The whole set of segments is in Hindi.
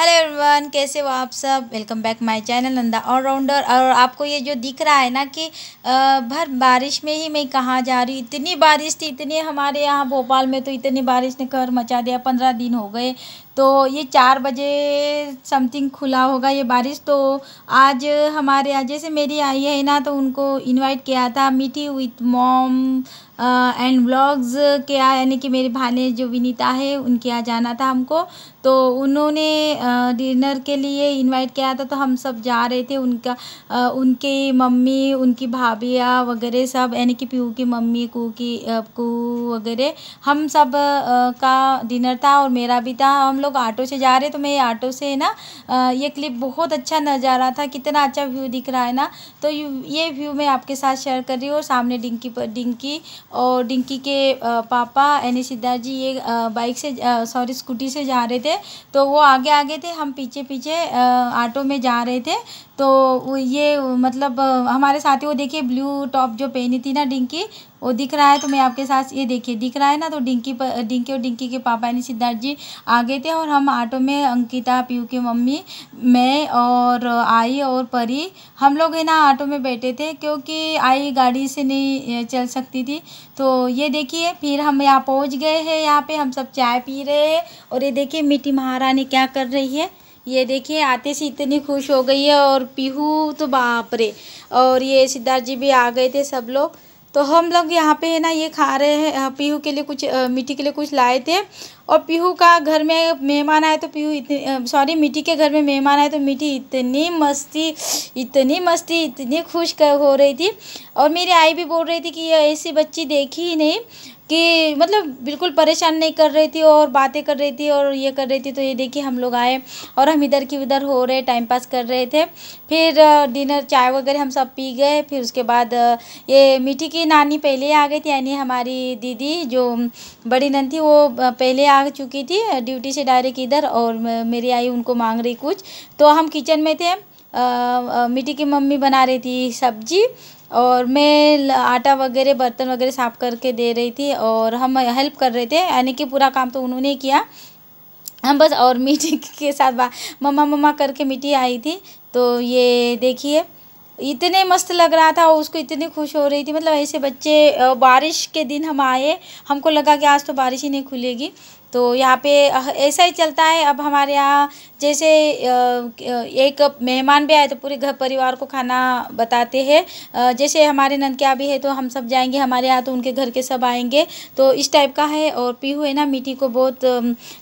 हेलो एवरीवन कैसे हो आप सब welcome back my channel Nanda all rounder और आपको ये जो दिख रहा है ना कि भर बारिश में ही मैं कहाँ जा रही इतनी बारिश थी इतनी हमारे यहाँ भोपाल में तो इतनी बारिश ने कहर मचा दिया पंद्रह दिन हो गए तो ये चार बजे समथिंग खुला होगा ये बारिश तो आज हमारे यहाँ जैसे मेरी आई है ना तो उनको इनवाइट किया था मीठी विथ मॉम एंड ब्लॉग्स के यानी कि मेरे भाने जो विनीता है उनके यहाँ जाना था हमको तो उन्होंने डिनर uh, के लिए इनवाइट किया था तो हम सब जा रहे थे उनका आ, uh, उनके मम्मी उनकी भाभी वगैरह सब यानी कि पीऊ की मम्मी कू की uh, कू वगैरह हम सब आ, का डिनर था और मेरा भी था हम लोग ऑटो से जा रहे तो मैं ऑटो से है ना ये क्लिप बहुत अच्छा नज़ारा था कितना अच्छा व्यू दिख रहा है ना तो ये व्यू मैं आपके साथ शेयर कर रही हूँ और सामने डिंकी डिंकी और डिंकी के पापा यानी सिद्धार्थ जी ये बाइक से सॉरी स्कूटी से जा रहे थे तो वो आगे आगे थे हम पीछे पीछे ऑटो में जा रहे थे तो ये मतलब हमारे साथी वो देखिए ब्लू टॉप जो पहनी थी ना डिंकी वो दिख रहा है तो मैं आपके साथ ये देखिए दिख रहा है ना तो डिंकी पर डिंकी और डिंकी के पापा यानी सिद्धार्थ जी आ गए थे और हम ऑटो में अंकिता पीयू की मम्मी मैं और आई और परी हम लोग है ना ऑटो में बैठे थे क्योंकि आई गाड़ी से नहीं चल सकती थी तो ये देखिए फिर हम यहाँ पहुँच गए हैं यहाँ पर हम सब चाय पी रहे हैं और ये देखिए मिट्टी महारानी क्या कर रही है ये देखिए आते से इतनी खुश हो गई है और पीहू तो बाप रे और ये सिद्धार्थ जी भी आ गए थे सब लोग तो हम लोग यहाँ पे है ना ये खा रहे हैं हाँ, पीहू के लिए कुछ मिट्टी के लिए कुछ लाए थे और पीहू का घर में मेहमान आए तो पीहू इतनी सॉरी मिट्टी के घर में मेहमान आए तो मिट्टी इतनी मस्ती इतनी मस्ती इतनी खुश हो रही थी और मेरी आई भी बोल रही थी कि ये ऐसी बच्ची देखी ही नहीं कि मतलब बिल्कुल परेशान नहीं कर रही थी और बातें कर रही थी और ये कर रही थी तो ये देखिए हम लोग आए और हम इधर की उधर हो रहे टाइम पास कर रहे थे फिर डिनर चाय वगैरह हम सब पी गए फिर उसके बाद ये मीठी की नानी पहले आ गई थी यानी हमारी दीदी जो बड़ी नन थी वो पहले आ चुकी थी ड्यूटी से डायरेक्ट इधर और मेरी आई उनको मांग रही कुछ तो हम किचन में थे मिट्टी की मम्मी बना रही थी सब्जी और मैं आटा वगैरह बर्तन वगैरह साफ़ करके दे रही थी और हम हेल्प कर रहे थे यानी कि पूरा काम तो उन्होंने किया हम बस और मिट्टी के साथ बा मम्मा मम्मा करके मिट्टी आई थी तो ये देखिए इतने मस्त लग रहा था और उसको इतनी खुश हो रही थी मतलब ऐसे बच्चे बारिश के दिन हम आए हमको लगा कि आज तो बारिश ही नहीं खुलेगी तो यहाँ पे ऐसा ही चलता है अब हमारे यहाँ जैसे एक मेहमान भी आए तो पूरे घर परिवार को खाना बताते हैं जैसे हमारे नंद के यहाँ भी है तो हम सब जाएंगे हमारे यहाँ तो उनके घर के सब आएंगे तो इस टाइप का है और पीहू है ना मीठी को बहुत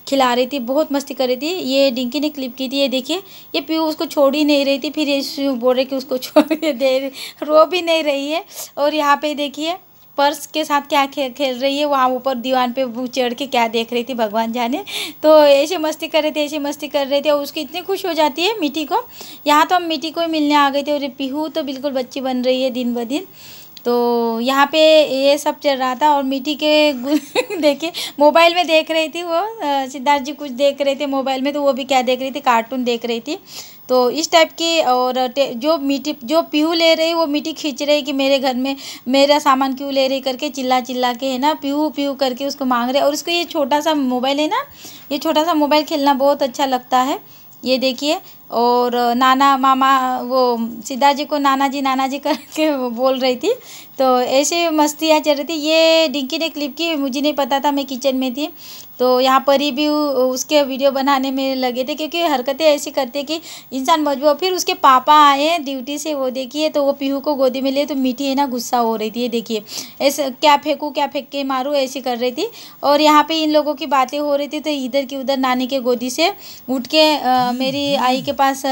खिला रही थी बहुत मस्ती कर रही थी ये डिंकी ने क्लिप की थी ये देखिए ये पीहू उसको छोड़ ही नहीं रही थी फिर ये बोल रहे कि उसको छोड़ दे रो भी नहीं रही है और यहाँ पर देखिए पर्स के साथ क्या खेल खेल रही है वहाँ ऊपर दीवान पे चढ़ के क्या देख रही थी भगवान जाने तो ऐसे मस्ती कर रहे थे ऐसे मस्ती कर रहे थे और उसकी इतनी खुश हो जाती है मिट्टी को यहाँ तो हम मिट्टी को ही मिलने आ गए थे और पीहू तो बिल्कुल बच्ची बन रही है दिन ब दिन तो यहाँ पे ये सब चल रहा था और मिट्टी के देखे मोबाइल में देख रही थी वो सिद्धार्थ जी कुछ देख रहे थे मोबाइल में तो वो भी क्या देख रही थी कार्टून देख रही थी तो इस टाइप की और जो मिट्टी जो पीहू ले रही वो मिट्टी खींच रही कि मेरे घर में मेरा सामान क्यों ले रही करके चिल्ला चिल्ला के है ना पीहू पीहू करके उसको मांग रहे और उसको ये छोटा सा मोबाइल है ना ये छोटा सा मोबाइल खेलना बहुत अच्छा लगता है ये देखिए और नाना मामा वो सीधा जी को नाना जी नाना जी करके बोल रही थी तो ऐसे मस्तियाँ चल रही थी ये डिंकी ने क्लिप की मुझे नहीं पता था मैं किचन में थी तो यहाँ पर ही भी उसके वीडियो बनाने में लगे थे क्योंकि हरकतें ऐसी करते कि इंसान मजबूत फिर उसके पापा आए ड्यूटी से वो देखिए तो वो पीहू को गोदी में ले तो मीठी है ना गुस्सा हो रही थी ये देखिए ऐसे क्या फेंकूँ क्या फेंक के मारूँ ऐसी कर रही थी और यहाँ पे इन लोगों की बातें हो रही थी तो इधर की उधर नानी के गोदी से उठ के मेरी आई के पास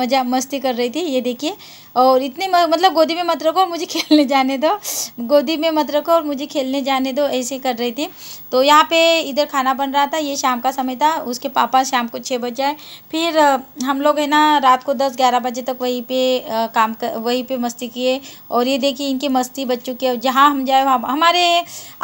मजा मस्ती कर रही थी ये देखिए और इतने मतलब गोदी में मत रखो और मुझे खेलने जाने दो गोदी में मत रखो और मुझे खेलने जाने दो ऐसे कर रही थी तो यहाँ पे इधर खाना बन रहा था ये शाम का समय था उसके पापा शाम को छः बज जाए फिर हम लोग है ना रात को दस ग्यारह बजे तक वहीं पे काम कर वहीं पे मस्ती किए और ये देखिए इनकी मस्ती बच्चों की जहाँ हम जाए वहाँ हमारे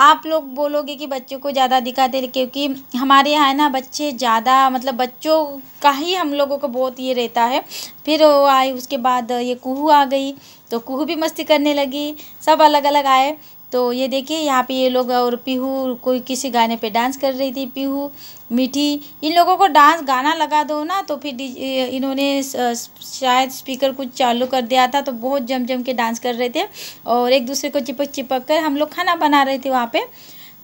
आप लोग बोलोगे कि बच्चों को ज़्यादा दिखाते क्योंकि हमारे यहाँ है ना बच्चे ज़्यादा मतलब बच्चों का ही हम लोगों को बहुत ये रहता है फिर आए उसके बाद ये कुह कुहू आ गई तो कुहू भी मस्ती करने लगी सब अलग अलग आए तो ये देखिए यहाँ पे ये लोग और पीहू कोई किसी गाने पे डांस कर रही थी पीहू मीठी इन लोगों को डांस गाना लगा दो ना तो फिर इन्होंने शायद स्पीकर कुछ चालू कर दिया था तो बहुत जम जम के डांस कर रहे थे और एक दूसरे को चिपक चिपक कर हम लोग खाना बना रहे थे वहाँ पे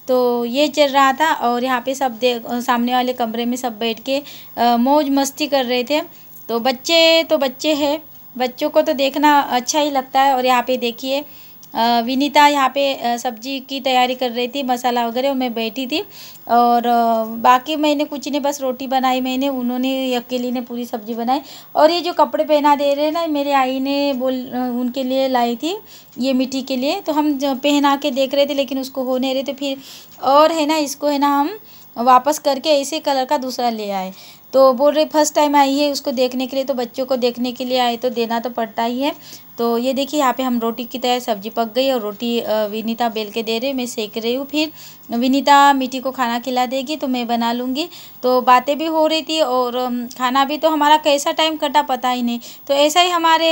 तो ये चल रहा था और यहाँ पे सब दे सामने वाले कमरे में सब बैठ के मौज मस्ती कर रहे थे तो बच्चे तो बच्चे है बच्चों को तो देखना अच्छा ही लगता है और यहाँ पे देखिए विनीता यहाँ पे सब्जी की तैयारी कर रही थी मसाला वगैरह मैं बैठी थी और बाकी मैंने कुछ नहीं बस रोटी बनाई मैंने उन्होंने अकेली ने पूरी सब्जी बनाई और ये जो कपड़े पहना दे रहे हैं ना मेरे आई ने बोल उनके लिए लाई थी ये मिट्टी के लिए तो हम पहना के देख रहे थे लेकिन उसको हो नहीं रहे थे फिर और है ना इसको है ना हम वापस करके इसी कलर का दूसरा ले आए तो बोल रहे फर्स्ट टाइम आई है उसको देखने के लिए तो बच्चों को देखने के लिए आए तो देना तो पड़ता ही है तो ये देखिए यहाँ पे हम रोटी की तरह सब्जी पक गई और रोटी विनीता बेल के दे रही मैं सेक रही हूँ फिर विनीता मिट्टी को खाना खिला देगी तो मैं बना लूँगी तो बातें भी हो रही थी और खाना भी तो हमारा कैसा टाइम कटा पता ही नहीं तो ऐसा ही हमारे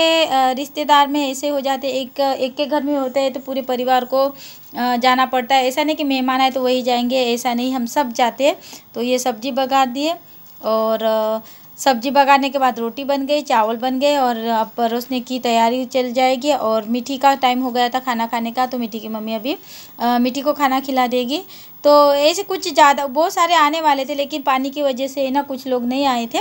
रिश्तेदार में ऐसे हो जाते एक एक के घर में होता है तो पूरे परिवार को जाना पड़ता है ऐसा नहीं कि मेहमान आए तो वही जाएंगे ऐसा नहीं हम सब जाते तो ये सब्जी बगा दिए और सब्जी पकाने के बाद रोटी बन गई चावल बन गए और अब परोसने की तैयारी चल जाएगी और मीठी का टाइम हो गया था खाना खाने का तो मीठी की मम्मी अभी मीठी को खाना खिला देगी तो ऐसे कुछ ज़्यादा बहुत सारे आने वाले थे लेकिन पानी की वजह से ना कुछ लोग नहीं आए थे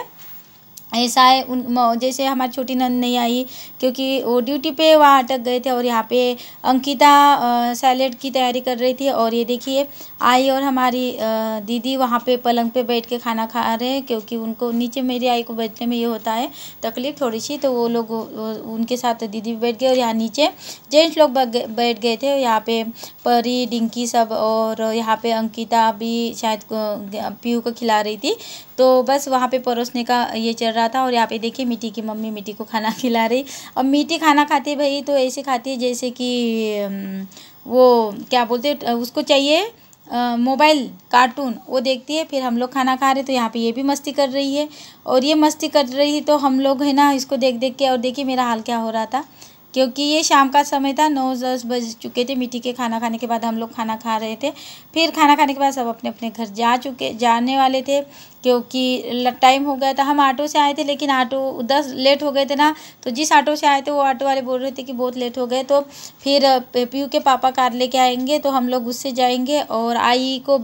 ऐसा है उन जैसे हमारी छोटी नंद नहीं आई क्योंकि वो ड्यूटी पे वहाँ अटक गए थे और यहाँ पे अंकिता सैलेड की तैयारी कर रही थी और ये देखिए आई और हमारी दीदी वहाँ पे पलंग पे बैठ के खाना खा रहे हैं क्योंकि उनको नीचे मेरी आई को बैठने में ये होता है तकलीफ थोड़ी सी तो वो लोग उनके साथ दीदी बैठ गए और यहाँ नीचे जेंट्स लोग बैठ गए थे यहाँ पे परी डिंकी सब और यहाँ पे अंकिता भी शायद पीहू को खिला रही थी तो बस वहाँ पे परोसने का ये चल रहा रहा था और यहाँ पे देखिए मिट्टी की मम्मी मिट्टी को खाना खिला रही अब मिट्टी खाना खाती है भाई तो ऐसे खाती है जैसे कि वो क्या बोलते उसको चाहिए मोबाइल कार्टून वो देखती है फिर हम लोग खाना खा रहे तो यहाँ पे ये भी मस्ती कर रही है और ये मस्ती कर रही है तो हम लोग है ना इसको देख देख के और देखिए मेरा हाल क्या हो रहा था क्योंकि ये शाम का समय था नौ दस बज चुके थे मिट्टी के खाना खाने के बाद हम लोग खाना खा रहे थे फिर खाना खाने के बाद सब अपने अपने घर जा चुके जाने वाले थे क्योंकि टाइम हो गया था हम ऑटो से आए थे लेकिन ऑटो दस लेट हो गए थे ना तो जिस ऑटो से आए थे वो ऑटो वाले बोल रहे थे कि बहुत लेट हो गए तो फिर पीयू के पापा कार लेके आएंगे तो हम लोग उससे जाएंगे और आई को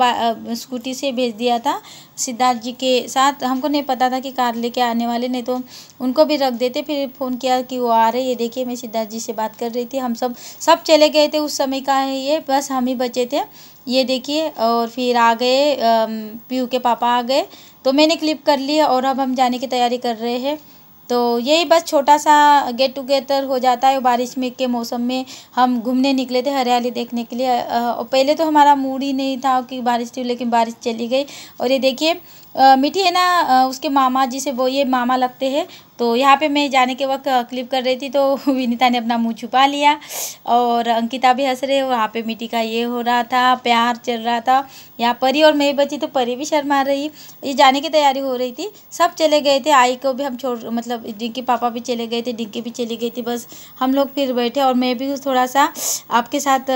स्कूटी से भेज दिया था सिद्धार्थ जी के साथ हमको नहीं पता था कि कार लेके आने वाले नहीं तो उनको भी रख देते फिर फ़ोन किया कि वो आ रहे ये देखिए मैं सिद्धार्थ जी से बात कर रही थी हम सब सब चले गए थे उस समय का है ये बस हम ही बचे थे ये देखिए और फिर आ गए पीयू के पापा आ गए तो मैंने क्लिप कर लिया और अब हम जाने की तैयारी कर रहे हैं तो यही बस छोटा सा गेट टुगेदर हो जाता है बारिश में के मौसम में हम घूमने निकले थे हरियाली देखने के लिए और पहले तो हमारा मूड ही नहीं था कि बारिश थी लेकिन बारिश चली गई और ये देखिए मीठी है ना उसके मामा जी से वो ये मामा लगते हैं तो यहाँ पे मैं जाने के वक्त क्लिप कर रही थी तो विनीता ने अपना मुंह छुपा लिया और अंकिता भी हंस रहे वहाँ पे मिट्टी का ये हो रहा था प्यार चल रहा था यहाँ परी और मैं बची तो परी भी शर्मा रही ये जाने की तैयारी हो रही थी सब चले गए थे आई को भी हम छोड़ मतलब डिंकी पापा भी चले गए थे डिंकी भी चली गई थी बस हम लोग फिर बैठे और मैं भी थोड़ा सा आपके साथ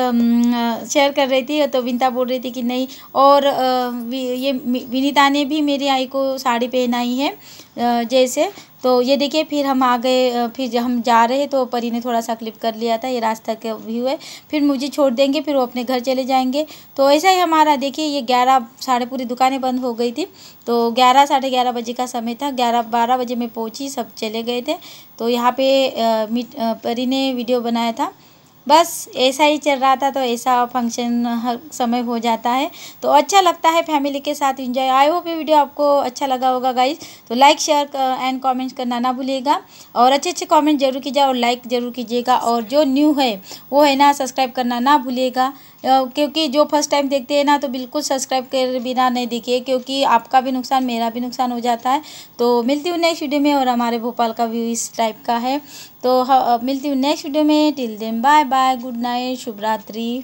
शेयर कर रही थी तो विनीता बोल रही थी कि नहीं और ये विनीता ने भी मेरी आई को साड़ी पहनाई है जैसे तो ये देखिए फिर हम आ गए फिर हम जा रहे तो परी ने थोड़ा सा क्लिप कर लिया था ये रास्ता का व्यू है फिर मुझे छोड़ देंगे फिर वो अपने घर चले जाएंगे तो ऐसा ही हमारा देखिए ये ग्यारह साढ़े पूरी दुकानें बंद हो गई थी तो ग्यारह साढ़े ग्यारह बजे का समय था ग्यारह बारह बजे में पहुँची सब चले गए थे तो यहाँ पे परी ने वीडियो बनाया था बस ऐसा ही चल रहा था तो ऐसा फंक्शन हर समय हो जाता है तो अच्छा लगता है फैमिली के साथ इंजॉय आई होप ये वीडियो आपको अच्छा लगा होगा गाइज तो लाइक शेयर एंड कमेंट करना ना भूलिएगा और अच्छे अच्छे कमेंट जरूर कीजिए और लाइक ज़रूर कीजिएगा और जो न्यू है वो है ना सब्सक्राइब करना ना भूलिएगा क्योंकि जो फर्स्ट टाइम देखते हैं ना तो बिल्कुल सब्सक्राइब कर बिना नहीं देखिए क्योंकि आपका भी नुकसान मेरा भी नुकसान हो जाता है तो मिलती हूँ नेक्स्ट वीडियो में और हमारे भोपाल का व्यू इस टाइप का है तो मिलती हूँ नेक्स्ट वीडियो में till then bye bye good night शुभ रात्रि